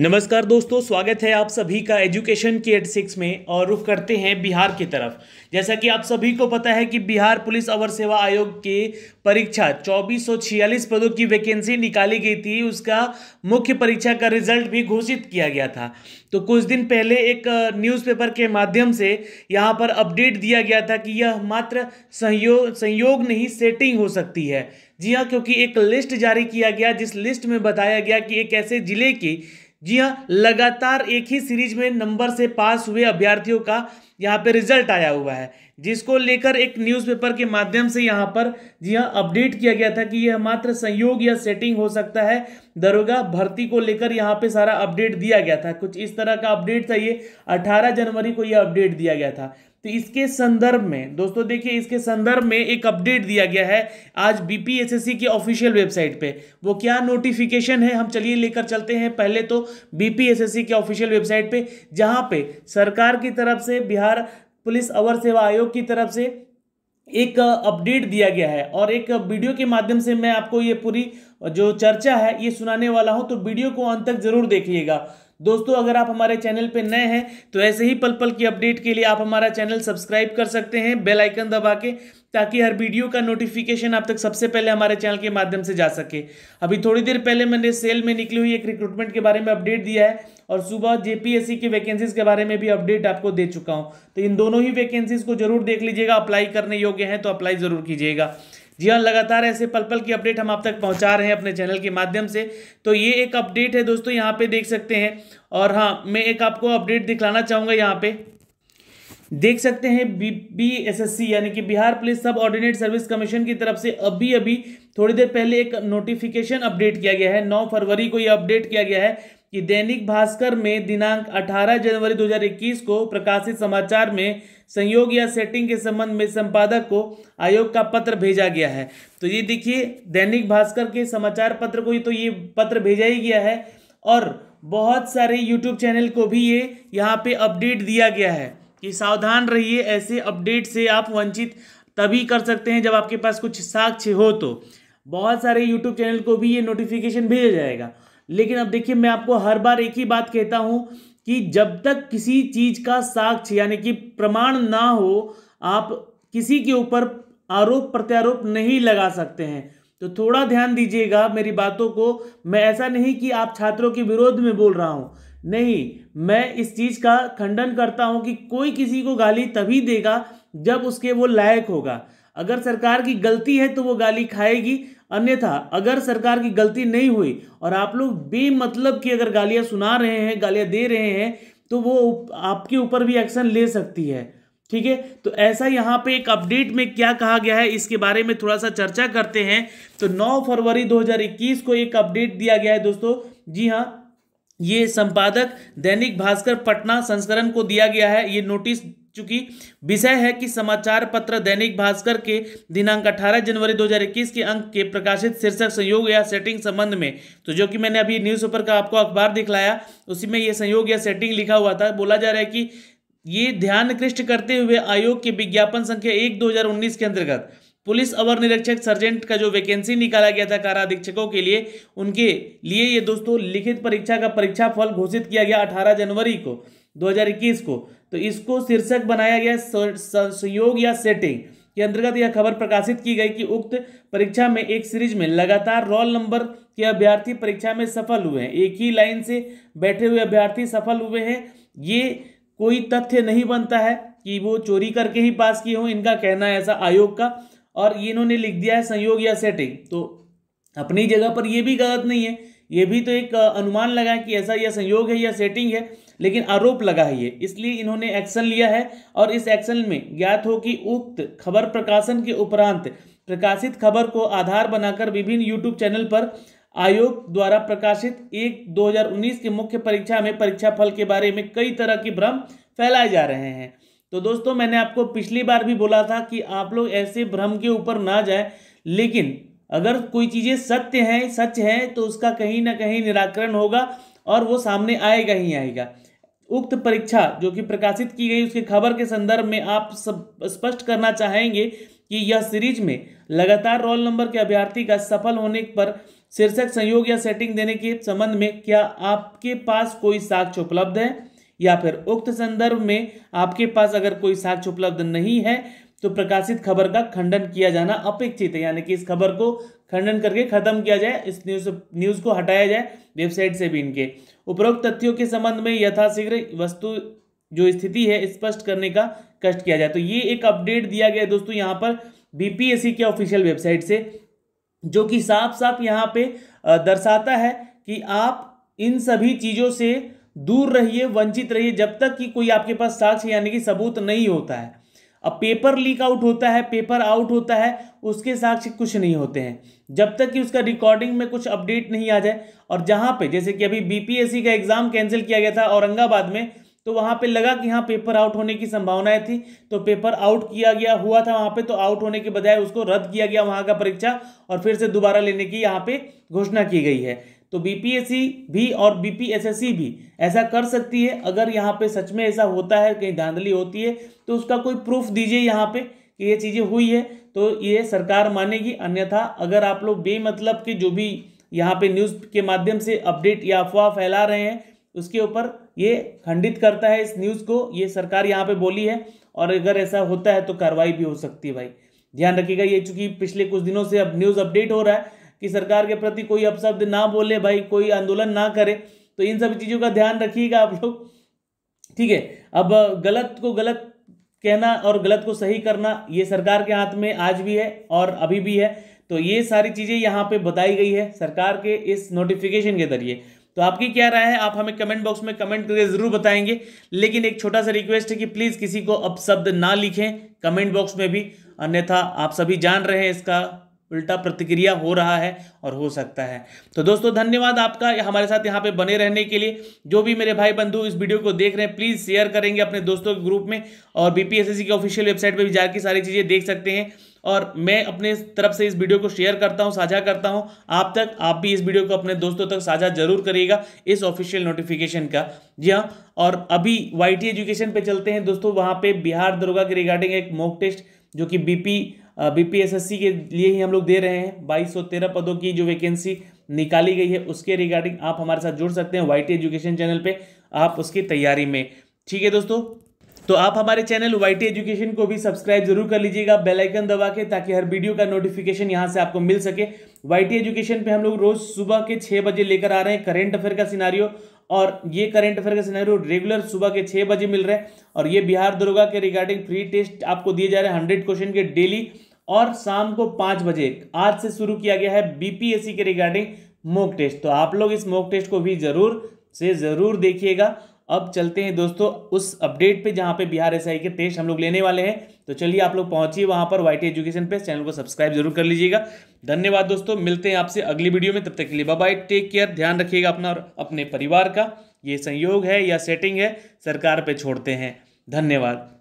नमस्कार दोस्तों स्वागत है आप सभी का एजुकेशन के एट सिक्स में और रुख करते हैं बिहार की तरफ जैसा कि आप सभी को पता है कि बिहार पुलिस अवर सेवा आयोग के परीक्षा चौबीस पदों की वैकेंसी निकाली गई थी उसका मुख्य परीक्षा का रिजल्ट भी घोषित किया गया था तो कुछ दिन पहले एक न्यूज़पेपर के माध्यम से यहाँ पर अपडेट दिया गया था कि यह मात्र संयोग संयोग नहीं सेटिंग हो सकती है जी हाँ क्योंकि एक लिस्ट जारी किया गया जिस लिस्ट में बताया गया कि एक ऐसे ज़िले की जी हाँ लगातार एक ही सीरीज में नंबर से पास हुए अभ्यर्थियों का यहाँ पे रिजल्ट आया हुआ है जिसको लेकर एक न्यूज़पेपर के माध्यम से यहाँ पर जी हाँ अपडेट किया गया था कि यह मात्र संयोग या सेटिंग हो सकता है दरोगा भर्ती को लेकर यहाँ पे सारा अपडेट दिया गया था कुछ इस तरह का अपडेट था ये 18 जनवरी को यह अपडेट दिया गया था तो इसके संदर्भ में दोस्तों देखिए इसके संदर्भ में एक अपडेट दिया गया है आज बीपीएसएससी की ऑफिशियल वेबसाइट पे वो क्या नोटिफिकेशन है हम चलिए लेकर चलते हैं पहले तो बीपीएसएससी के ऑफिशियल वेबसाइट पे जहां पे सरकार की तरफ से बिहार बिहार पुलिस अवर सेवा आयोग की तरफ से एक अपडेट दिया गया है और एक वीडियो के माध्यम से मैं आपको ये पूरी जो चर्चा है ये सुनाने वाला हूं तो वीडियो को अंत तक जरूर देखिएगा दोस्तों अगर आप हमारे चैनल पर नए हैं तो ऐसे ही पल पल की अपडेट के लिए आप हमारा चैनल सब्सक्राइब कर सकते हैं बेल आइकन दबा के ताकि हर वीडियो का नोटिफिकेशन आप तक सबसे पहले हमारे चैनल के माध्यम से जा सके अभी थोड़ी देर पहले मैंने सेल में निकली हुई एक रिक्रूटमेंट के बारे में अपडेट दिया है और सुबह जेपीएससी की वैकेंसीज के बारे में भी अपडेट आपको दे चुका हूं तो इन दोनों ही वैकेंसीज को जरूर देख लीजिएगा अप्लाई करने योग्य हैं तो अप्लाई जरूर कीजिएगा जी हाँ लगातार ऐसे पल पल की अपडेट हम आप तक पहुंचा रहे हैं अपने चैनल के माध्यम से तो ये एक अपडेट है दोस्तों यहाँ पे देख सकते हैं और हाँ मैं एक आपको अपडेट दिखलाना चाहूँगा यहाँ पे देख सकते हैं B B S S C यानी कि Bihar police subordinate service commission की तरफ से अभी अभी थोड़ी देर पहले एक नोटिफिकेशन अपडेट किया गया है 9 फरवरी को यह अपडेट किया गया है कि दैनिक भास्कर में दिनांक 18 जनवरी 2021 को प्रकाशित समाचार में संयोग या सेटिंग के संबंध में संपादक को आयोग का पत्र भेजा गया है तो ये देखिए दैनिक भास्कर के समाचार पत्र को ही तो ये पत्र भेजा ही गया है और बहुत सारे यूट्यूब चैनल को भी ये यहाँ पे अपडेट दिया गया है कि सावधान रहिए ऐसे अपडेट से आप वंचित तभी कर सकते हैं जब आपके पास कुछ साक्ष्य हो तो बहुत सारे यूट्यूब चैनल को भी ये नोटिफिकेशन भेजा जाएगा लेकिन अब देखिए मैं आपको हर बार एक ही बात कहता हूं कि जब तक किसी चीज का साक्ष्य यानी कि प्रमाण ना हो आप किसी के ऊपर आरोप प्रत्यारोप नहीं लगा सकते हैं तो थोड़ा ध्यान दीजिएगा मेरी बातों को मैं ऐसा नहीं कि आप छात्रों के विरोध में बोल रहा हूँ नहीं मैं इस चीज़ का खंडन करता हूँ कि कोई किसी को गाली तभी देगा जब उसके वो लायक होगा अगर सरकार की गलती है तो वो गाली खाएगी अन्यथा अगर सरकार की गलती नहीं हुई और आप लोग बेमतलब की अगर गालियां सुना रहे हैं गालियां दे रहे हैं तो वो आपके ऊपर भी एक्शन ले सकती है ठीक है तो ऐसा यहाँ पे एक अपडेट में क्या कहा गया है इसके बारे में थोड़ा सा चर्चा करते हैं तो 9 फरवरी 2021 को एक अपडेट दिया गया है दोस्तों जी हाँ ये संपादक दैनिक भास्कर पटना संस्करण को दिया गया है ये नोटिस चूंकि विषय है कि समाचार पत्र दैनिक भास्कर के दिनांक 18 जनवरी 2021 के अंक के प्रकाशित शीर्षक संयोग या सेटिंग संबंध में तो जो कि मैंने अभी न्यूज़पेपर का आपको अखबार दिखलाया उसी में यह संयोग या सेटिंग लिखा हुआ था बोला जा रहा है कि ये ध्यान कृष्ट करते हुए आयोग के विज्ञापन संख्या एक दो के अंतर्गत पुलिस अवर निरीक्षक सर्जेंट का जो वैकेंसी निकाला गया था काराधीक्षकों के लिए उनके लिए ये दोस्तों लिखित परीक्षा का परीक्षा फल घोषित किया गया 18 जनवरी को 2021 को तो इसको शीर्षक बनाया गया संयोग या सेटिंग के अंतर्गत यह खबर प्रकाशित की गई कि उक्त परीक्षा में एक सीरीज में लगातार रोल नंबर के अभ्यर्थी परीक्षा में सफल हुए हैं एक ही लाइन से बैठे हुए अभ्यर्थी सफल हुए हैं ये कोई तथ्य नहीं बनता है कि वो चोरी करके ही पास किए हों इनका कहना है ऐसा आयोग का और इन्होंने लिख दिया है संयोग या सेटिंग तो अपनी जगह पर यह भी गलत नहीं है ये भी तो एक अनुमान लगा है कि ऐसा यह संयोग है या सेटिंग है लेकिन आरोप लगा है ये इसलिए इन्होंने एक्शन लिया है और इस एक्शन में ज्ञात हो कि उक्त खबर प्रकाशन के उपरांत प्रकाशित खबर को आधार बनाकर विभिन्न यूट्यूब चैनल पर आयोग द्वारा प्रकाशित एक 2019 के मुख्य परीक्षा में परीक्षा फल के बारे में कई तरह के भ्रम फैलाए जा रहे हैं तो दोस्तों मैंने आपको पिछली बार भी बोला था कि आप लोग ऐसे भ्रम के ऊपर ना जाए लेकिन अगर कोई चीज़ें सत्य हैं सच है तो उसका कहीं ना कहीं निराकरण होगा और वो सामने आएगा ही आएगा उक्त परीक्षा जो कि प्रकाशित की गई उसके खबर के संदर्भ में आप सब स्पष्ट करना चाहेंगे कि यह सीरीज में लगातार रोल नंबर के अभ्यर्थी का सफल होने पर शीर्षक संयोग या सेटिंग देने के संबंध में क्या आपके पास कोई साक्ष्य उपलब्ध है या फिर उक्त संदर्भ में आपके पास अगर कोई साक्ष्य उपलब्ध नहीं है तो प्रकाशित खबर का खंडन किया जाना अपेक्षित है यानी कि इस खबर को खंडन करके खत्म किया जाए इस न्यूज न्यूज को हटाया जाए वेबसाइट से भी इनके उपरोक्त तथ्यों के संबंध में यथाशीघ्र वस्तु जो स्थिति है स्पष्ट करने का कष्ट किया जाए तो ये एक अपडेट दिया गया दोस्तों यहाँ पर बीपीएससी के ऑफिशियल वेबसाइट से जो कि साफ साफ यहाँ पे दर्शाता है कि आप इन सभी चीज़ों से दूर रहिए वंचित रहिए जब तक कि कोई आपके पास साक्ष्य यानी कि सबूत नहीं होता है अब पेपर लीक आउट होता है पेपर आउट होता है उसके साक्ष्य कुछ नहीं होते हैं जब तक कि उसका रिकॉर्डिंग में कुछ अपडेट नहीं आ जाए और जहाँ पे जैसे कि अभी बीपीएससी का एग्ज़ाम कैंसिल किया गया था औरंगाबाद में तो वहाँ पे लगा कि हाँ पेपर आउट होने की संभावनाएं थी तो पेपर आउट किया गया हुआ था वहाँ पे तो आउट होने के बजाय उसको रद्द किया गया वहाँ का परीक्षा और फिर से दोबारा लेने की यहाँ पे घोषणा की गई है तो बीपीएससी भी और बीपीएसएससी भी ऐसा कर सकती है अगर यहाँ पे सच में ऐसा होता है कहीं धांधली होती है तो उसका कोई प्रूफ दीजिए यहाँ पे कि ये चीज़ें हुई है तो ये सरकार मानेगी अन्यथा अगर आप लोग बेमतलब के जो भी यहाँ पे न्यूज़ के माध्यम से अपडेट या अफवाह फैला रहे हैं उसके ऊपर ये खंडित करता है इस न्यूज़ को ये सरकार यहाँ पर बोली है और अगर ऐसा होता है तो कार्रवाई भी हो सकती है भाई ध्यान रखिएगा ये चूंकि पिछले कुछ दिनों से अब न्यूज़ अपडेट हो रहा है कि सरकार के प्रति कोई अपशब्द ना बोले भाई कोई आंदोलन ना करे तो इन सब चीज़ों का ध्यान रखिएगा आप लोग ठीक है अब गलत को गलत कहना और गलत को सही करना ये सरकार के हाथ में आज भी है और अभी भी है तो ये सारी चीज़ें यहाँ पे बताई गई है सरकार के इस नोटिफिकेशन के जरिए तो आपकी क्या राय है आप हमें कमेंट बॉक्स में कमेंट करके ज़रूर बताएंगे लेकिन एक छोटा सा रिक्वेस्ट है कि प्लीज़ किसी को अपशब्द ना लिखें कमेंट बॉक्स में भी अन्यथा आप सभी जान रहे हैं इसका उल्टा प्रतिक्रिया हो रहा है और हो सकता है तो दोस्तों धन्यवाद आपका हमारे साथ यहाँ पे बने रहने के लिए जो भी मेरे भाई बंधु इस वीडियो को देख रहे हैं प्लीज़ शेयर करेंगे अपने दोस्तों के ग्रुप में और सी की ऑफिशियल वेबसाइट पर भी जाकर सारी चीज़ें देख सकते हैं और मैं अपने तरफ से इस वीडियो को शेयर करता हूँ साझा करता हूँ आप तक आप भी इस वीडियो को अपने दोस्तों तक साझा जरूर करिएगा इस ऑफिशियल नोटिफिकेशन का जी हाँ और अभी वाई एजुकेशन पर चलते हैं दोस्तों वहाँ पे बिहार दरोगा के रिगार्डिंग एक मॉक टेस्ट जो कि बीपी बीपीएसएससी के लिए ही हम लोग दे रहे हैं बाईस पदों की जो वैकेंसी निकाली गई है उसके रिगार्डिंग आप हमारे साथ जुड़ सकते हैं वाई एजुकेशन चैनल पर आप उसकी तैयारी में ठीक है दोस्तों तो आप हमारे चैनल वाई एजुकेशन को भी सब्सक्राइब जरूर कर लीजिएगा बेल आइकन दबा के ताकि हर वीडियो का नोटिफिकेशन यहां से आपको मिल सके वाई एजुकेशन पे हम लोग रोज सुबह के छः बजे लेकर आ रहे हैं करेंट अफेयर का सिनारियो और ये करेंट अफेयर का सिनारियो रेगुलर सुबह के छः बजे मिल रहा है और ये बिहार दरोगा के रिगार्डिंग फ्री टेस्ट आपको दिए जा रहे हैं हंड्रेड क्वेश्चन के डेली और शाम को पाँच बजे आज से शुरू किया गया है बीपीएससी के रिगार्डिंग मॉक टेस्ट तो आप लोग इस मॉक टेस्ट को भी ज़रूर से ज़रूर देखिएगा अब चलते हैं दोस्तों उस अपडेट पे जहाँ पे बिहार एस के टेस्ट हम लोग लेने वाले हैं तो चलिए आप लोग पहुँचिए वहाँ पर वाई एजुकेशन पे चैनल को सब्सक्राइब जरूर कर लीजिएगा धन्यवाद दोस्तों मिलते हैं आपसे अगली वीडियो में तब तक के लिए बाय टेक केयर ध्यान रखिएगा अपना और अपने परिवार का ये संयोग है या सेटिंग है सरकार पर छोड़ते हैं धन्यवाद